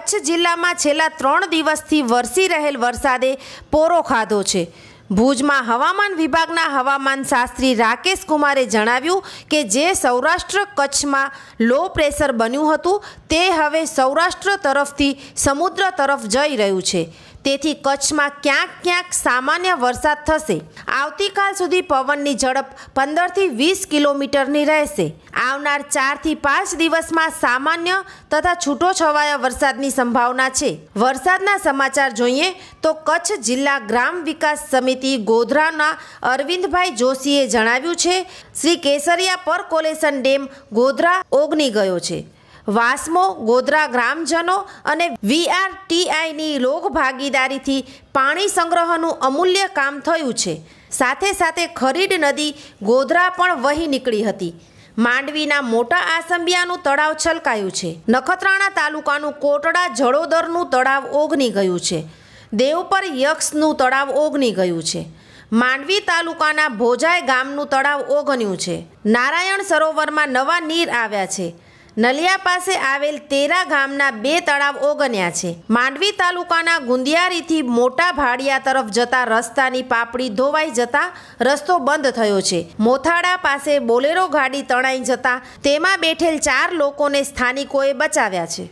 કચ્છ જિલ્લામાં છેલ્લા ત્રણ દિવસથી વરસી રહેલ વરસાદે પોરો ખાધો છે ભુજમાં હવામાન વિભાગના હવામાન શાસ્ત્રી રાકેશ કુમારે જણાવ્યું કે જે સૌરાષ્ટ્ર કચ્છમાં લો પ્રેશર બન્યું હતું તે હવે સૌરાષ્ટ્ર તરફથી સમુદ્ર તરફ જઈ રહ્યું છે તેથી કચ્છમાં ક્યાંક ક્યાંક સામાન્ય વરસાદ થશે આવતીકાલ સુધી પવનની ઝડપ પંદરથી વીસ કિલોમીટરની રહેશે આવનાર ચારથી પાંચ દિવસમાં સામાન્ય તથા છૂટોછવાયા વરસાદની સંભાવના છે વરસાદના સમાચાર જોઈએ તો કચ્છ જિલ્લા ગ્રામ વિકાસ સમિતિ ગોધરાના અરવિંદભાઈ જોશીએ જણાવ્યું છે શ્રી કેસરિયા પર કોલેશન ડેમ ગોધરા ઓગની ગયો છે વાસમો ગોધરા ગ્રામજનો અને વીઆરટીઆઈની લોક ભાગીદારીથી પાણી સંગ્રહનું અમૂલ્ય કામ થયું છે સાથે સાથે ખરીડ નદી ગોધરા પણ વહી નીકળી હતી માંડવીના મોટા આસંબિયાનું તળાવ છલકાયું છે નખત્રાણા તાલુકાનું કોટડા જળોદરનું તળાવ ઓગની ગયું છે દેવપર યક્ષનું તળાવ ઓગની ગયું છે માંડવી તાલુકાના ભોજાઈ ગામનું તળાવ ઓગન્યું છે નારાયણ સરોવરમાં નવા નીર આવ્યા છે નલિયા પાસે આવેલ તેરા ગામના બે તળાવ ઓગન્યા છે માંડવી તાલુકાના ગુંદિયારીથી મોટા ભાડિયા તરફ જતા રસ્તાની પાપડી ધોવાઈ જતા રસ્તો બંધ થયો છે મોથાડા પાસે બોલેરો ગાડી તણાઈ જતા તેમાં બેઠેલ ચાર લોકોને સ્થાનિકોએ બચાવ્યા છે